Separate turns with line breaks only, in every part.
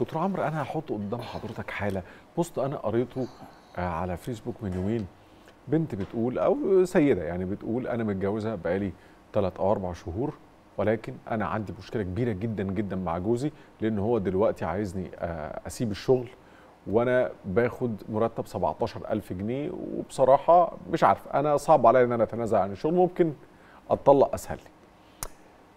دكتور عمرو انا هحط قدام حضرتك حاله بوست انا قريته آه، على فيسبوك من يومين بنت بتقول او سيده يعني بتقول انا متجوزه بقالي 3 او 4 شهور ولكن انا عندي مشكله كبيره جدا جدا مع جوزي لان هو دلوقتي عايزني آه، اسيب الشغل وانا باخد مرتب 17000 جنيه وبصراحه مش عارف انا صعب عليا ان انا اتنازل عن الشغل ممكن اتطلق اسهل لي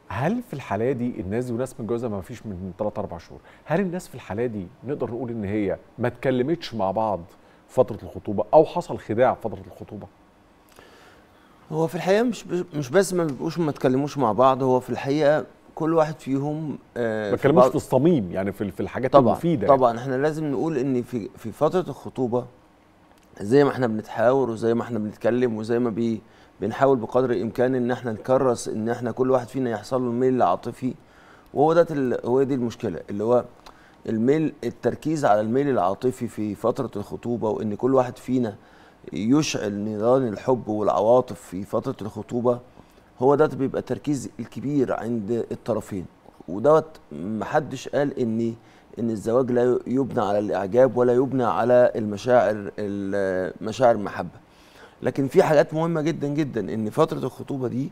هل في الحالة دي الناس دي وناس متجوزة ما فيش من 3 4 شهور هل الناس في الحالة دي نقدر نقول ان هي ما اتكلمتش مع بعض فترة الخطوبة او حصل خداع فترة الخطوبة هو في الحقيقة مش مش بس ما بيبقوش ما اتكلموش مع بعض هو في الحقيقة كل واحد فيهم آه، ما ما اتكلموش في, في الصميم يعني في في الحاجات طبعًا المفيدة يعني. طبعا يعني. احنا لازم نقول ان في في فترة الخطوبة زي ما احنا بنتحاور وزي ما احنا بنتكلم وزي ما بي بنحاول بقدر الامكان ان احنا نكرس ان احنا كل واحد فينا يحصل له ميل عاطفي وهو ده هو دي المشكله اللي هو الميل التركيز على الميل العاطفي في فتره الخطوبه وان كل واحد فينا يشعل نيران الحب والعواطف في فتره الخطوبه هو ده بيبقى التركيز الكبير عند الطرفين ودوت محدش قال ان ان الزواج لا يبنى على الاعجاب ولا يبنى على المشاعر مشاعر المحبه لكن في حاجات مهمه جدا جدا ان فتره الخطوبه دي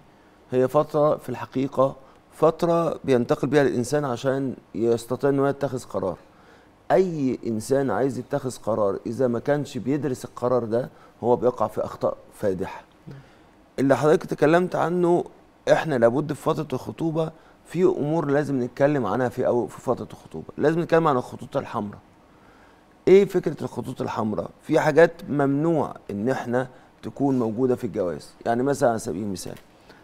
هي فتره في الحقيقه فتره بينتقل بيها الانسان عشان يستطيع ان هو يتخذ قرار اي انسان عايز يتخذ قرار اذا ما كانش بيدرس القرار ده هو بيقع في اخطاء فادحه اللي حضرتك تكلمت عنه احنا لابد في فتره الخطوبه في امور لازم نتكلم عنها في أو في فتره الخطوبه لازم نتكلم عن الخطوط الحمراء ايه فكره الخطوط الحمراء في حاجات ممنوع ان احنا تكون موجوده في الجواز يعني مثلا على سبيل المثال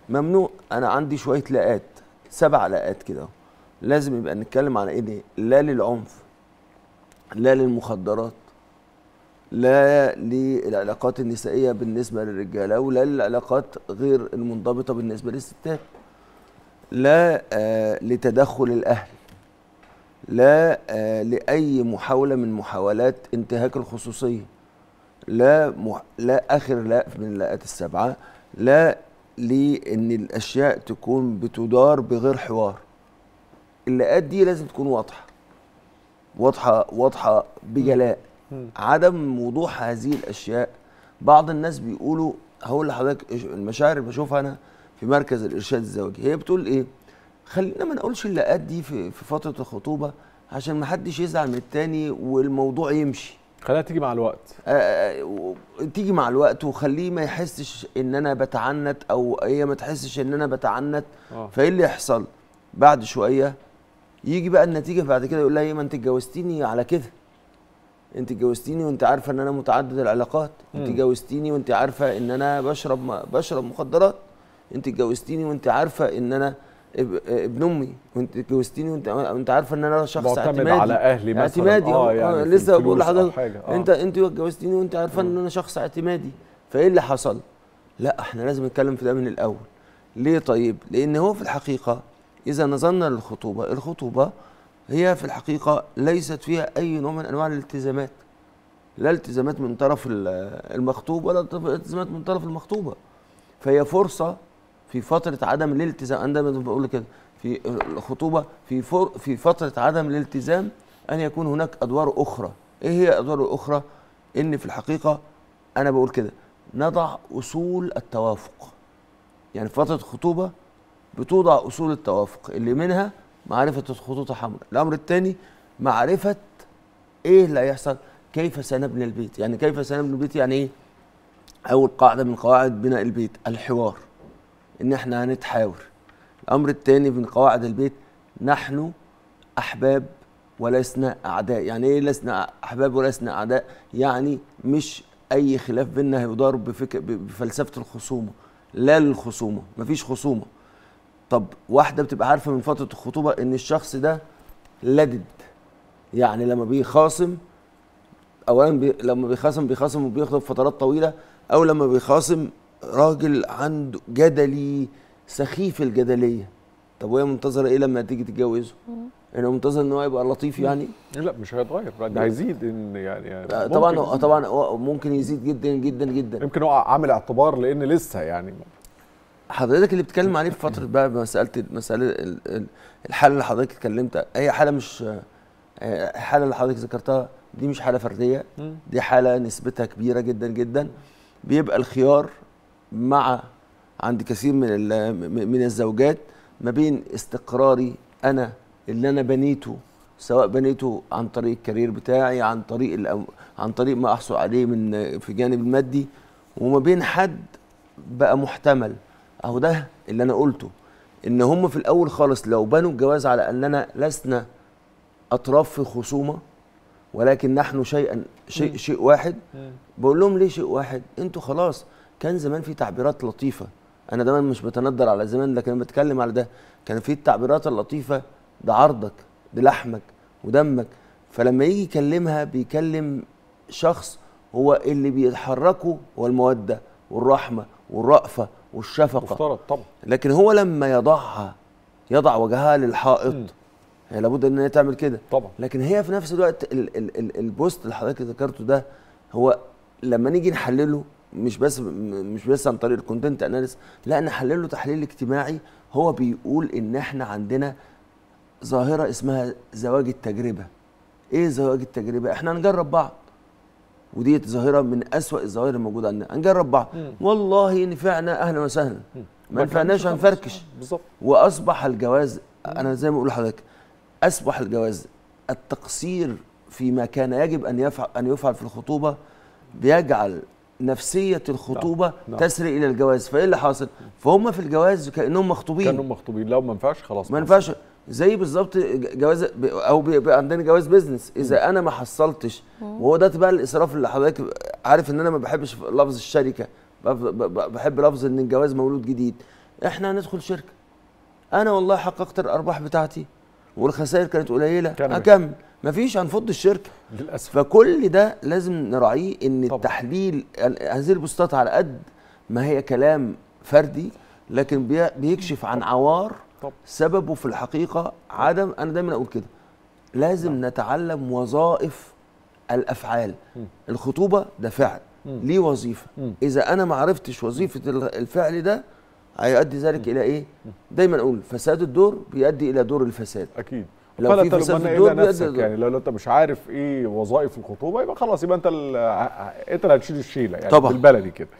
ممنوع انا عندي شويه لقات سبع لقات كده لازم يبقى نتكلم على ايه لا للعنف لا للمخدرات لا للعلاقات النسائيه بالنسبه للرجاله ولا للعلاقات غير المنضبطه بالنسبه للستات لا آه لتدخل الاهل لا آه لاي محاوله من محاولات انتهاك الخصوصيه لا مح... لا اخر لا من اللاءات السبعه لا لان الاشياء تكون بتدار بغير حوار اللاءات دي لازم تكون واضحه واضحه واضحه بجلاء عدم وضوح هذه الاشياء بعض الناس بيقولوا هقول لحضرتك المشاعر اللي بشوفها انا في مركز الارشاد الزوجي هي بتقول ايه خلينا ما نقولش اللاءات دي في, فتره الخطوبه عشان ما حدش يزعل من التاني والموضوع يمشي خليها تيجي مع الوقت آه،, آه،, آه تيجي مع الوقت وخليه ما يحسش ان انا بتعنت او هي ما تحسش ان انا بتعنت آه. فايه اللي يحصل بعد شويه يجي بقى النتيجه بعد كده يقول لها ايه ما انت اتجوزتيني على كده انت اتجوزتيني وانت عارفه ان انا متعدد العلاقات انت اتجوزتيني وانت عارفه ان انا بشرب بشرب مخدرات انت اتجوزتيني وانت عارفه ان انا ابن امي وانت اتجوزتيني وانت انت عارفه ان انا شخص معتمد على اهلي مثلا اعتمادي اه, آه، يعني آه، لسه بقول لحضرتك آه. انت انت اتجوزتيني وانت عارفه ان انا شخص اعتمادي فايه اللي حصل؟ لا احنا لازم نتكلم في ده من الاول ليه طيب؟ لان هو في الحقيقه اذا نظرنا للخطوبه الخطوبه هي في الحقيقه ليست فيها اي نوع من انواع الالتزامات لا التزامات من طرف المخطوب ولا التزامات من طرف المخطوبه فهي فرصه في فتره عدم الالتزام انا دايما بقول كده في الخطوبه في في فتره عدم الالتزام ان يكون هناك ادوار اخرى ايه هي الادوار الاخرى ان في الحقيقه انا بقول كده نضع اصول التوافق يعني فتره الخطوبه بتوضع اصول التوافق اللي منها معرفه الخطوط الحمراء الامر الثاني معرفه ايه اللي هيحصل كيف سنبني البيت يعني كيف سنبني البيت يعني ايه اول قاعده من قواعد بناء البيت الحوار ان احنا هنتحاور الامر الثاني من قواعد البيت نحن احباب ولسنا اعداء يعني ايه لسنا احباب ولسنا اعداء يعني مش اي خلاف بيننا هيضار بفك... بفلسفه الخصومه لا للخصومه مفيش خصومه طب واحده بتبقى عارفه من فتره الخطوبه ان الشخص ده لدد يعني لما بيخاصم اولا بي... لما بيخاصم بيخاصم وبيخطب فترات طويله او لما بيخاصم راجل عنده جدلي سخيف الجدليه طب وهي منتظره ايه لما تيجي تتجوزه؟ انا يعني منتظر ان هو يبقى لطيف يعني لا مش هيتغير ده هيزيد ان يعني, يعني آه، طبعا طبعا هو ممكن يزيد جدا جدا جدا يمكن هو عامل اعتبار لان لسه يعني حضرتك اللي بتتكلم عليه في فتره بقى مساله مساله الحاله اللي حضرتك اتكلمت هي حاله مش الحاله اللي حضرتك ذكرتها دي مش حاله فرديه دي حاله نسبتها كبيره جدا جدا بيبقى الخيار مع عند كثير من من الزوجات ما بين استقراري انا اللي انا بنيته سواء بنيته عن طريق الكارير بتاعي عن طريق عن طريق ما احصل عليه من في جانب المادي وما بين حد بقى محتمل اهو ده اللي انا قلته ان هم في الاول خالص لو بنوا الجواز على اننا لسنا اطراف في خصومه ولكن نحن شيئا شيء شيء واحد بقول لهم ليه شيء واحد انتوا خلاص كان زمان في تعبيرات لطيفه انا دايما مش بتندر على زمان لكن بتكلم على ده كان في التعبيرات اللطيفه ده عرضك ده لحمك ودمك فلما يجي يكلمها بيكلم شخص هو اللي بيتحركه هو الموده والرحمه والرأفه والشفقه مفترض طبعا لكن هو لما يضعها يضع وجهها للحائط هي لابد ان هي تعمل كده طبعا لكن هي في نفس الوقت ال ال ال البوست اللي حضرتك ذكرته ده هو لما نيجي نحلله مش بس مش بس عن طريق الكونتنت اناليس لا نحلل له تحليل اجتماعي هو بيقول ان احنا عندنا ظاهره اسمها زواج التجربه ايه زواج التجربه احنا هنجرب بعض ودي ظاهره من اسوا الظواهر الموجوده عندنا هنجرب بعض والله نفعنا اهلا وسهلا ما نفعناش هنفركش آه، بالظبط واصبح الجواز انا زي ما بقول لحضرتك اصبح الجواز التقصير فيما كان يجب ان يفعل ان يفعل في الخطوبه بيجعل نفسيه الخطوبه نعم. نعم. تسري الى الجواز فايه اللي حاصل فهم في الجواز كانهم مخطوبين كانهم مخطوبين لو ما ينفعش خلاص ما ينفعش زي بالظبط جواز او بيبقى عندنا جواز بيزنس اذا انا ما حصلتش وهو ده بقى الاسراف اللي حضرتك عارف ان انا ما بحبش لفظ الشركه بحب لفظ ان الجواز مولود جديد احنا هندخل شركه انا والله حققت الارباح بتاعتي والخسائر كانت قليله كمل. اكمل مفيش هنفض الشركه للاسف فكل ده لازم نراعيه ان طبعا. التحليل يعني هذه البوستات على قد ما هي كلام فردي لكن بيكشف عن عوار سببه في الحقيقه عدم انا دايما اقول كده لازم نعم. نتعلم وظائف الافعال م. الخطوبه ده فعل م. ليه وظيفه م. اذا انا ما عرفتش وظيفه الفعل ده هيؤدي ذلك الى ايه؟ دايما اقول فساد الدور بيؤدي الى دور الفساد اكيد لو في فساد في الدور بيؤدي الدور. يعني لو انت مش عارف ايه وظائف الخطوبه يبقى خلاص يبقى انت انت اللي هتشيل الشيله يعني طبعا. بالبلدي كده